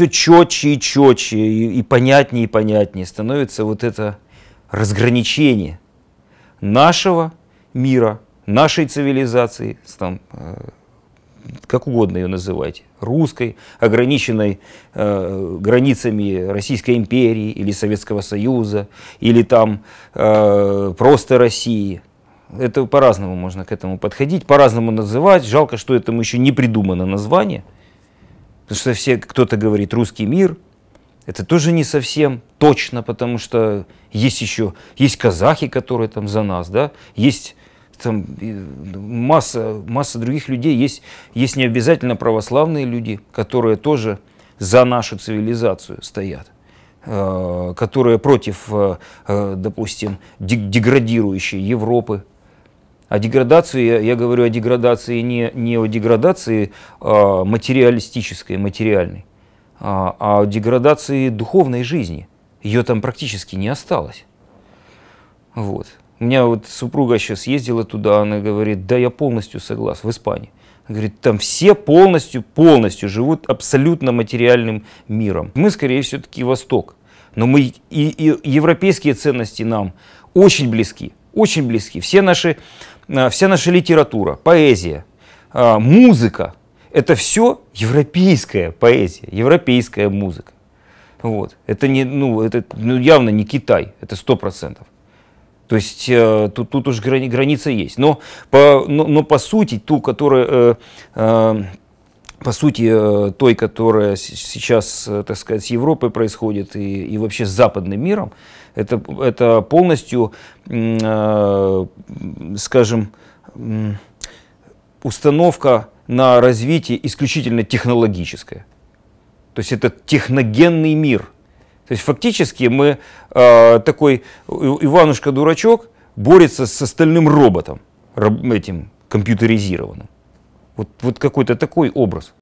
все четче и четче, и, и понятнее и понятнее становится вот это разграничение нашего мира, нашей цивилизации, там, э, как угодно ее называть, русской, ограниченной э, границами Российской империи или Советского Союза, или там э, просто России. Это по-разному можно к этому подходить, по-разному называть. Жалко, что этому еще не придумано название. Потому что все, кто-то говорит «русский мир», это тоже не совсем точно, потому что есть еще, есть казахи, которые там за нас, да, есть там ну, масса, масса других людей, есть, есть не обязательно православные люди, которые тоже за нашу цивилизацию стоят, э, которые против, э, э, допустим, деградирующей Европы, о деградации, я говорю о деградации не, не о деградации а материалистической, материальной, а, а о деградации духовной жизни. Ее там практически не осталось. Вот. У меня вот супруга сейчас ездила туда, она говорит, да, я полностью согласна, в Испании. Она говорит, там все полностью, полностью живут абсолютно материальным миром. Мы, скорее, все-таки Восток. Но мы и, и европейские ценности нам очень близки, очень близки. Все наши Э, вся наша литература, поэзия, э, музыка, это все европейская поэзия, европейская музыка. Вот. Это, не, ну, это ну, явно не Китай, это сто процентов. То есть э, тут, тут уж грани, граница есть. Но по, но, но по сути, ту, которая, э, э, по сути, э, той, которая сейчас, так сказать, с Европой происходит и, и вообще с западным миром, это, это полностью скажем, установка на развитие исключительно технологическое. То есть это техногенный мир. То есть фактически мы э, такой Иванушка-дурачок борется с остальным роботом, этим компьютеризированным. Вот, вот какой-то такой образ.